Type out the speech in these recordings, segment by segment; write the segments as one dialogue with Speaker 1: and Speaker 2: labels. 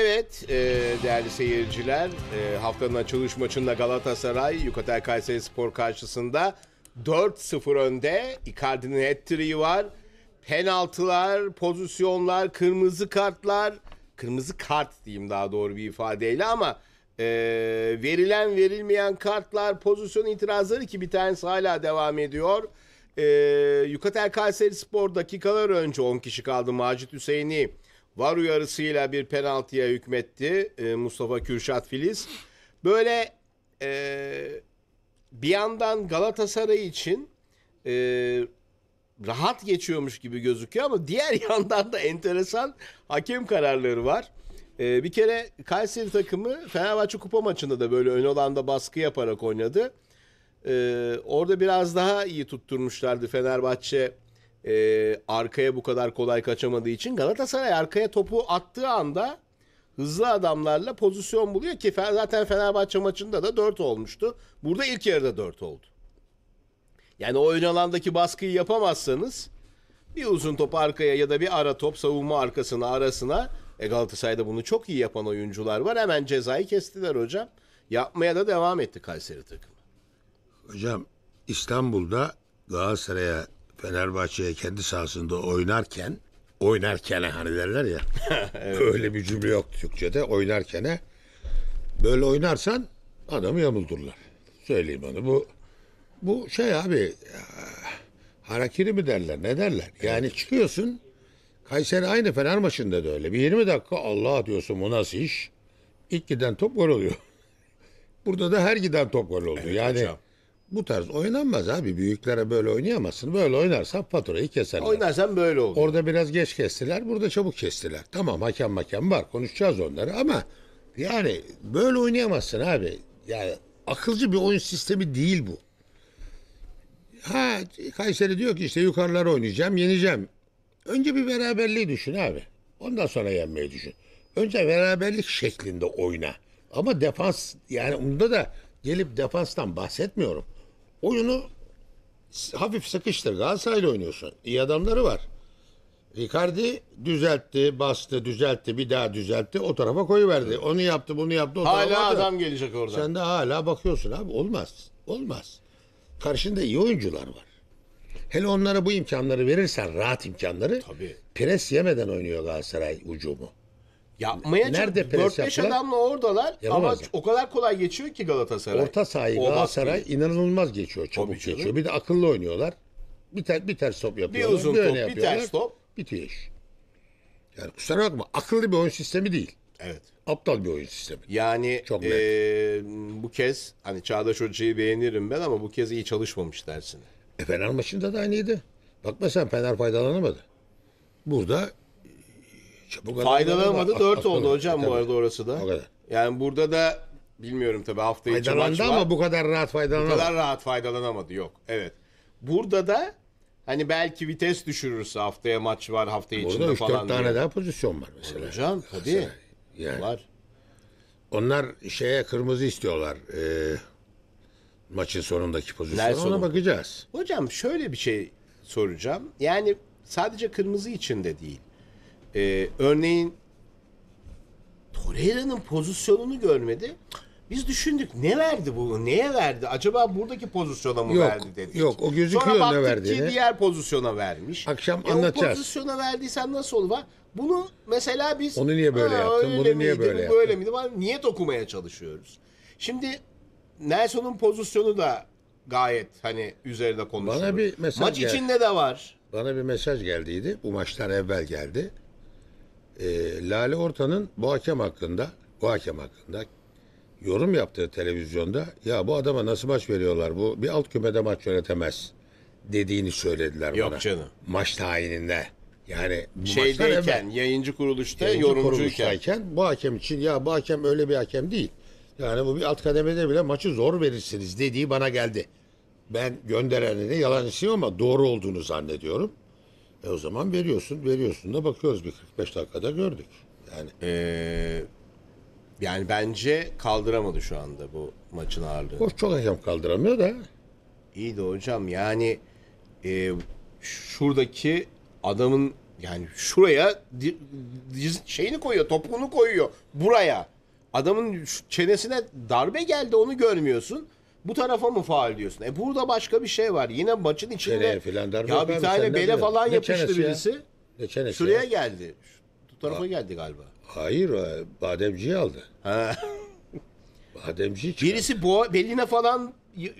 Speaker 1: Evet e, değerli seyirciler e, haftanın açılış maçında Galatasaray Yukatel Kayseri Spor karşısında 4-0 önde. Icardi'nin hat var. Penaltılar, pozisyonlar, kırmızı kartlar. Kırmızı kart diyeyim daha doğru bir ifadeyle ama e, verilen verilmeyen kartlar, pozisyon itirazları ki bir tanesi hala devam ediyor. E, Yukatel Kayseri Spor dakikalar önce 10 kişi kaldı Macit Hüseyin'i var uyarısıyla bir penaltıya hükmetti e, Mustafa Kürşat Filiz. Böyle e, bir yandan Galatasaray için e, rahat geçiyormuş gibi gözüküyor ama diğer yandan da enteresan hakem kararları var. Ee, bir kere Kayseri takımı Fenerbahçe kupa maçında da böyle ön alanda baskı yaparak oynadı. Ee, orada biraz daha iyi tutturmuşlardı Fenerbahçe e, arkaya bu kadar kolay kaçamadığı için Galatasaray arkaya topu attığı anda hızlı adamlarla pozisyon buluyor ki zaten Fenerbahçe maçında da 4 olmuştu. Burada ilk yarıda 4 oldu. Yani oyun alandaki baskıyı yapamazsanız bir uzun top arkaya ya da bir ara top savunma arkasına arasına e Galatasaray'da bunu çok iyi yapan oyuncular var. Hemen cezayı kestiler hocam. Yapmaya da devam etti Kayseri takımı.
Speaker 2: Hocam İstanbul'da Galatasaray'a Fenerbahçe'ye kendi sahasında oynarken oynarken hani derler ya.
Speaker 1: evet. Öyle
Speaker 2: bir cümle yok Türkçe'de oynarken böyle oynarsan adamı yamuldurlar. Söyleyeyim onu bu bu şey abi ya, harakiri mi derler ne derler? Yani çıkıyorsun Kayseri aynı Fener maçında da öyle. Bir 20 dakika Allah diyorsun bu nasıl iş? İlk giden top gol oluyor. Burada da her giden top gol oldu. Evet, yani hocam bu tarz oynanmaz abi. Büyüklere böyle oynayamazsın. Böyle oynarsan faturayı keserler. Oynarsan böyle olur. Orada biraz geç kestiler, burada çabuk kestiler. Tamam hakem hakem var konuşacağız onları ama yani böyle oynayamazsın abi. Yani akılcı bir oyun sistemi değil bu. Ha Kayseri diyor ki işte yukarılara oynayacağım, yeneceğim. Önce bir beraberliği düşün abi. Ondan sonra yenmeyi düşün. Önce beraberlik şeklinde oyna. Ama defans yani onda da gelip defanstan bahsetmiyorum oyunu hafif sıkıştır. Galatasaray'la oynuyorsun. İyi adamları var. Ricardi düzeltti, bastı, düzeltti, bir daha düzeltti. O tarafa koyuverdi. Onu yaptı, bunu yaptı. O Hala adam
Speaker 1: gelecek orada Sen
Speaker 2: de hala bakıyorsun abi. Olmaz. Olmaz. Karşında iyi oyuncular var. Hele onlara bu imkanları verirsen rahat imkanları Tabii. pres yemeden oynuyor Galatasaray ucumu. Yapmaya Nerede pres 4-5 yaptılar? adamla
Speaker 1: oradalar ama
Speaker 2: o kadar kolay geçiyor ki Galatasaray. Orta sahayı Galatasaray ki. inanılmaz geçiyor. Çabuk Tabii geçiyor. Bir de akıllı oynuyorlar. Bir, ter, bir ters top yapıyorlar. uzun top, öne bir yapıyorlar. ters top. Bitiyor iş. Yani kusura bakma akıllı bir oyun sistemi değil.
Speaker 1: Evet. Aptal bir oyun sistemi. Yani Çok net. bu kez hani Çağdaş Hoca'yı beğenirim ben ama bu kez iyi çalışmamış dersin. E Fener maçında da aynıydı. Bakma sen
Speaker 2: Fener faydalanamadı. Burada
Speaker 1: Çabuk Faydalanamadı 4 oldu hocam bu arada orası da. O kadar. Yani burada da bilmiyorum tabii hafta içi maç Faydalandı var. ama
Speaker 2: bu kadar rahat faydalanamadı Bu kadar
Speaker 1: rahat faydalanamadı yok. Evet. Burada da hani belki vites düşürürse haftaya maç var hafta içinde Burada 4 falan. tane diye. daha pozisyon var mesela. Hocam
Speaker 2: tabii. Yani. Var. Onlar şeye kırmızı istiyorlar. e, maçın sonundaki pozisyona Nelson'un. ona
Speaker 1: bakacağız. Hocam şöyle bir şey soracağım. Yani sadece kırmızı için de değil. Ee, örneğin Torreira'nın pozisyonunu görmedi. Biz düşündük ne verdi bu? Neye verdi? Acaba buradaki pozisyona mı Yok, verdi dedik. yok, o gözüküyor Sonra ne baktık verdiğini. ki diğer pozisyona vermiş. Akşam e, O pozisyona verdiysen nasıl olur? Bunu mesela biz Onu niye böyle yaptın, öyle bunu niye miydi, böyle bu böyle yaptın? miydi? Niyet okumaya çalışıyoruz. Şimdi Nelson'un pozisyonu da gayet hani üzerinde konuşuyoruz. Bana bir mesaj Maç geldi. içinde de var.
Speaker 2: Bana bir mesaj geldiydi. Bu maçtan evvel geldi e, Lale Orta'nın bu hakem hakkında bu hakem hakkında yorum yaptığı televizyonda ya bu adama nasıl maç veriyorlar bu bir alt kümede maç yönetemez dediğini söylediler Yok bana. Yok canım. Maç tayininde. Yani bu şeydeyken hemen,
Speaker 1: yayıncı kuruluşta yayıncı yorumcuyken
Speaker 2: bu hakem için ya bu hakem öyle bir hakem değil. Yani bu bir alt kademede bile maçı zor verirsiniz dediği bana geldi. Ben gönderenini yalan istiyorum ama doğru olduğunu zannediyorum. E o zaman veriyorsun, veriyorsun da bakıyoruz bir 45 dakikada gördük. Yani Ee,
Speaker 1: yani bence kaldıramadı şu anda bu maçın ağırlığını. koç çok hakem kaldıramıyor da İyi de hocam yani e, şuradaki adamın yani şuraya şeyini koyuyor, topuğunu koyuyor buraya. Adamın çenesine darbe geldi onu görmüyorsun bu tarafa mı faal diyorsun? E burada başka bir şey var. Yine maçın içinde Çeneye falan darbe ya bir tane bele falan ne yapıştı birisi.
Speaker 2: Ne çenesi Şuraya ya? geldi.
Speaker 1: bu tarafa Ha. geldi galiba. Hayır o e, bademciyi aldı. Bademci. çıkardı. Birisi boğa, beline falan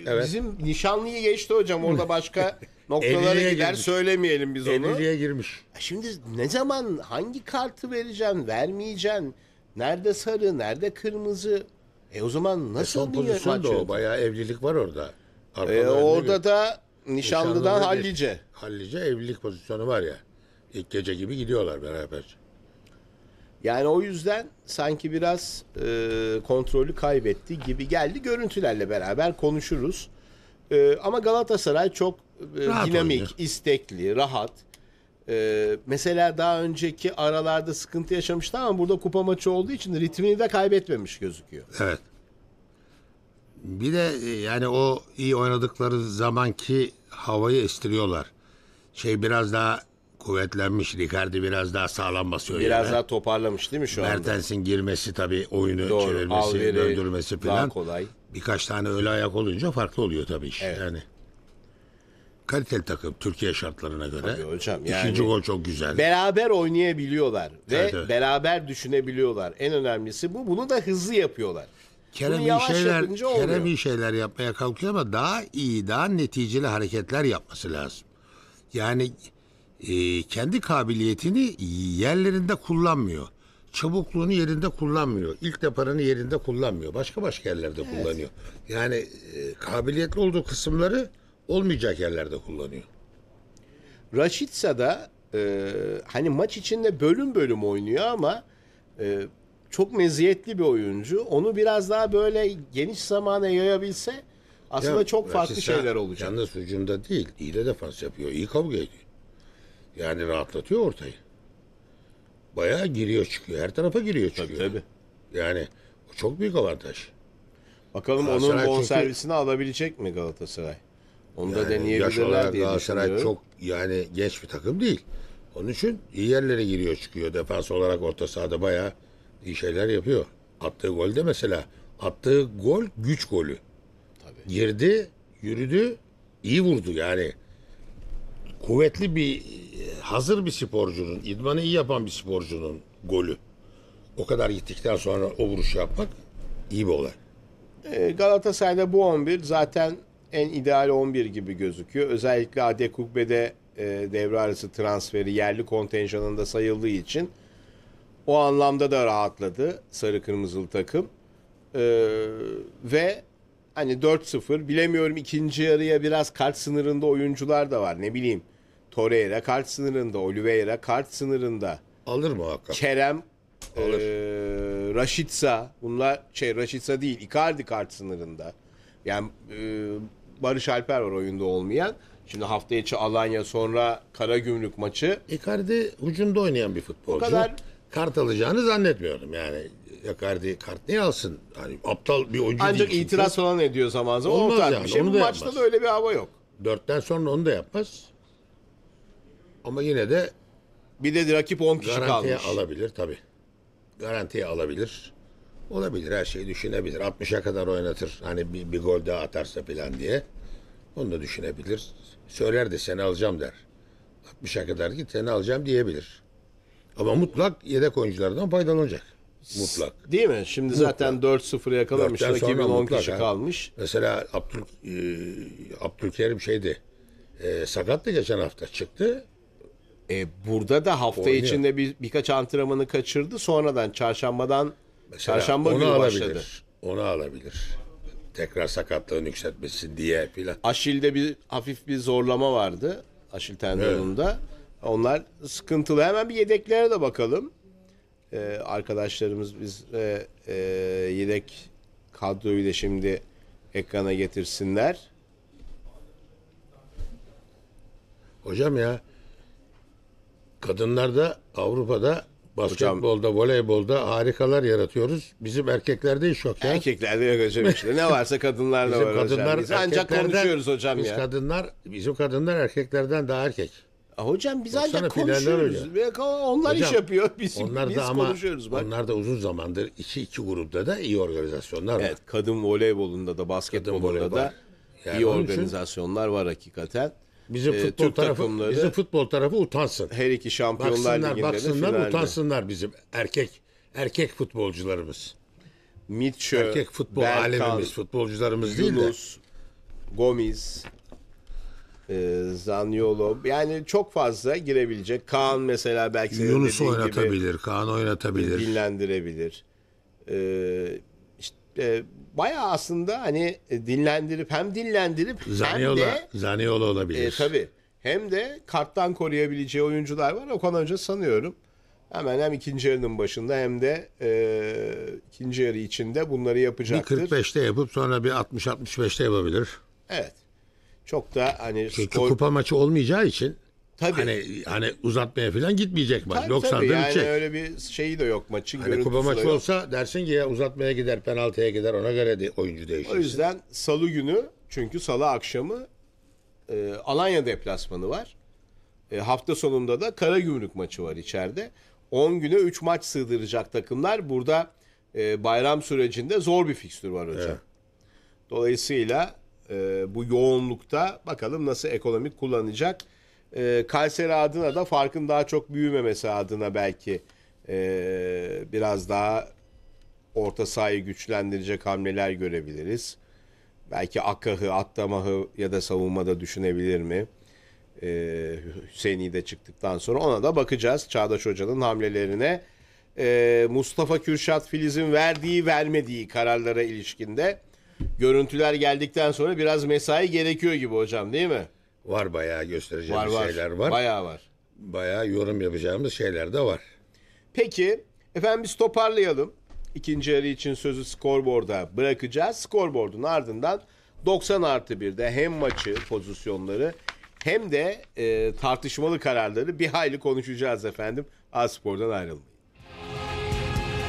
Speaker 1: Evet. bizim nişanlıyı geçti hocam. Orada başka noktalara gider girmiş. söylemeyelim biz onu. Evliliğe girmiş. E, şimdi ne zaman hangi kartı vereceğim, vermeyeceğim? Nerede sarı, nerede kırmızı? E o zaman E, nasıl son bir pozisyon da o. yönetimi? Bayağı evlilik var orada. E, önüne orada da nişanlıdan Nişanlıdan hallice.
Speaker 2: Hallice evlilik
Speaker 1: pozisyonu var ya. İlk gece gibi gidiyorlar beraber. Yani o yüzden sanki biraz e, kontrolü kaybetti gibi geldi. Görüntülerle beraber konuşuruz. E, ama Galatasaray çok e, dinamik, oynuyor. istekli, rahat. Ee, mesela daha önceki aralarda sıkıntı yaşamıştı ama burada kupa maçı olduğu için ritmini de kaybetmemiş gözüküyor. Evet. Bir de e,
Speaker 2: yani o iyi oynadıkları zamanki havayı estiriyorlar. Şey biraz daha kuvvetlenmiş. Ricardi biraz daha sağlam basıyor. Biraz yere. daha
Speaker 1: toparlamış değil mi şu anda? Mertens'in
Speaker 2: girmesi tabii oyunu Doğru. çevirmesi, Alveri, döndürmesi falan. kolay. Birkaç tane öyle ayak olunca farklı oluyor tabii iş. Evet. Yani kaliteli takım Türkiye şartlarına göre. Tabii hocam, yani İkinci gol çok güzel.
Speaker 1: Beraber oynayabiliyorlar ve evet, evet. beraber düşünebiliyorlar. En önemlisi bu. Bunu da hızlı yapıyorlar. Kerem iyi şeyler, Kerem
Speaker 2: iyi şeyler yapmaya kalkıyor ama daha iyi, daha neticeli hareketler yapması lazım. Yani e, kendi kabiliyetini yerlerinde kullanmıyor. Çabukluğunu yerinde kullanmıyor. İlk deparını yerinde kullanmıyor. Başka başka yerlerde evet. kullanıyor. Yani e,
Speaker 1: kabiliyetli olduğu kısımları olmayacak yerlerde kullanıyor. Raşitsa da e, hani maç içinde bölüm bölüm oynuyor ama e, çok meziyetli bir oyuncu. Onu biraz daha böyle geniş zamana yayabilse aslında ya, çok farklı Raşitsa, şeyler olacak.
Speaker 2: Yalnız hücumda değil, iyi de defans yapıyor, iyi kavga ediyor. Yani rahatlatıyor ortayı. Bayağı giriyor çıkıyor, her tarafa giriyor çıkıyor. Tabii, tabii. Yani çok büyük avantaj. Bakalım Galatasaray onun bonservisini
Speaker 1: çünkü... alabilecek mi Galatasaray? Onu yani da yaş deneyebilirler olarak diye Galatasaray düşünüyorum. çok yani genç
Speaker 2: bir takım değil. Onun için iyi yerlere giriyor çıkıyor. Defans olarak orta sahada bayağı iyi şeyler yapıyor. Attığı gol de mesela. Attığı gol güç golü. Tabii. Girdi, yürüdü, iyi vurdu yani. Kuvvetli bir hazır bir sporcunun, idmanı iyi yapan bir sporcunun golü. O kadar
Speaker 1: gittikten sonra o vuruş yapmak iyi bir olay. Ee, Galatasaray'da bu 11 zaten en ideal 11 gibi gözüküyor. Özellikle Adekugbe'de e, devre arası transferi yerli kontenjanında sayıldığı için o anlamda da rahatladı sarı kırmızılı takım. E, ve hani 4-0 bilemiyorum ikinci yarıya biraz kart sınırında oyuncular da var ne bileyim. Torreira kart sınırında, Oliveira kart sınırında. Alır mı muhakkak. Kerem e, Alır. E, Raşitsa bunlar şey Raşitsa değil Icardi kart sınırında. Yani e, Barış Alper var oyunda olmayan. Şimdi hafta içi Alanya sonra Kara Gümrük maçı. E, Icardi ucunda oynayan bir futbolcu. O kadar kart alacağını zannetmiyorum
Speaker 2: yani. Icardi kart niye alsın? Hani aptal bir oyuncu Ancak değil. itiraz çünkü. falan ediyor zaman zaman. Olmaz yani, bir şey. onu da maçta yapmaz. da
Speaker 1: öyle bir hava yok.
Speaker 2: Dörtten sonra onu da yapmaz. Ama yine de bir de rakip 10 kişi garantiye kalmış. Garantiye alabilir tabii. Garantiye alabilir. Olabilir her şeyi düşünebilir. 60'a kadar oynatır. Hani bir, bir gol daha atarsa falan diye. Onu da düşünebilir. Söyler de seni alacağım der. 60'a kadar git seni alacağım diyebilir. Ama mutlak yedek oyunculardan faydalanacak. Mutlak.
Speaker 1: Değil mi? Şimdi mutlak. zaten 4-0 yakalamışlar. 2010 mutlak, kişi ha. kalmış.
Speaker 2: Mesela Abdül, e, Abdülkerim şeydi. E, sakattı geçen hafta çıktı. E, burada da hafta Oynuyor. içinde
Speaker 1: bir, birkaç antrenmanı kaçırdı. Sonradan çarşambadan Mesela Perşembe onu günü alabilir. başladı.
Speaker 2: Onu alabilir. Tekrar sakatlığın yükseltmesin
Speaker 1: diye filan. Aşil'de bir hafif bir zorlama vardı. Aşil tendonunda. Onlar sıkıntılı. Hemen bir yedeklere de bakalım. Ee, arkadaşlarımız biz e, e, yedek kadroyu da şimdi ekrana getirsinler. Hocam ya
Speaker 2: kadınlarda Avrupa'da Basketbolda, voleybolda harikalar yaratıyoruz. Bizim erkeklerde iş yok ya. Erkeklerde yok hocam işte. Ne varsa kadınlarla bizim var kadınlar, hocam. Biz ancak konuşuyoruz hocam biz ya. Kadınlar, bizim kadınlar erkeklerden daha erkek. A hocam
Speaker 1: biz Baksana, ancak konuşuyoruz. Onlar hocam, iş yapıyor. Biz, onlar da biz ama, konuşuyoruz.
Speaker 2: Bak. Onlar da uzun
Speaker 1: zamandır iki iki grupta da iyi organizasyonlar var. Evet kadın voleybolunda da basketbolunda da
Speaker 2: yani iyi organizasyonlar
Speaker 1: için, var hakikaten. Bizim e, futbol Türk tarafı, takımları bizim futbol tarafı utansın. Her iki Şampiyonlar baksınlar, Ligi'nde baksınlar, de finalde. utansınlar bizim
Speaker 2: erkek erkek
Speaker 1: futbolcularımız. Mitchell, erkek futbol Berkan, alemimiz, futbolcularımız Yunus, değil de. Gomis, e, Zaniolo yani çok fazla girebilecek. Kaan mesela belki Yunus oynatabilir,
Speaker 2: gibi, Kaan oynatabilir.
Speaker 1: Dinlendirebilir. E, e, bayağı aslında hani e, dinlendirip hem dinlendirip Zaniola, hem de Zaniola olabilir. E, tabii. Hem de karttan koruyabileceği oyuncular var. Okan Hoca sanıyorum hemen hem ikinci yarının başında hem de e, ikinci yarı içinde bunları yapacaktır. Bir
Speaker 2: 45'te yapıp sonra bir 60-65'te yapabilir.
Speaker 1: Evet. Çok da hani Çünkü skor... kupa
Speaker 2: maçı olmayacağı için Tabii. Hani
Speaker 1: hani uzatmaya falan gitmeyecek maç. Tabii, 90'da tabii. Yani bitecek. öyle bir şeyi de yok maçın hani kupa maçı yok.
Speaker 2: olsa dersin ki ya uzatmaya gider, penaltıya gider ona göre de oyuncu değişir. O yüzden
Speaker 1: salı günü çünkü salı akşamı e, Alanya deplasmanı var. E, hafta sonunda da Karagümrük maçı var içeride. 10 güne 3 maç sığdıracak takımlar. Burada e, bayram sürecinde zor bir fikstür var hocam. Evet. Dolayısıyla e, bu yoğunlukta bakalım nasıl ekonomik kullanacak e, Kayseri adına da farkın daha çok büyümemesi adına belki e, biraz daha orta sahayı güçlendirecek hamleler görebiliriz. Belki akahı, Attamah'ı ya da savunmada düşünebilir mi? Ee, Hüseyin'i de çıktıktan sonra ona da bakacağız Çağdaş Hoca'nın hamlelerine. Ee, Mustafa Kürşat Filiz'in verdiği vermediği kararlara ilişkinde görüntüler geldikten sonra biraz mesai gerekiyor gibi hocam değil mi? Var bayağı göstereceğimiz var, şeyler var. Bayağı var. Bayağı yorum yapacağımız şeyler de var. Peki efendim biz toparlayalım. İkinci yarı için sözü skorboarda bırakacağız. Skorboardun ardından 90 artı 1'de hem maçı pozisyonları hem de e, tartışmalı kararları bir hayli konuşacağız efendim. Az Spor'dan ayrılmayın.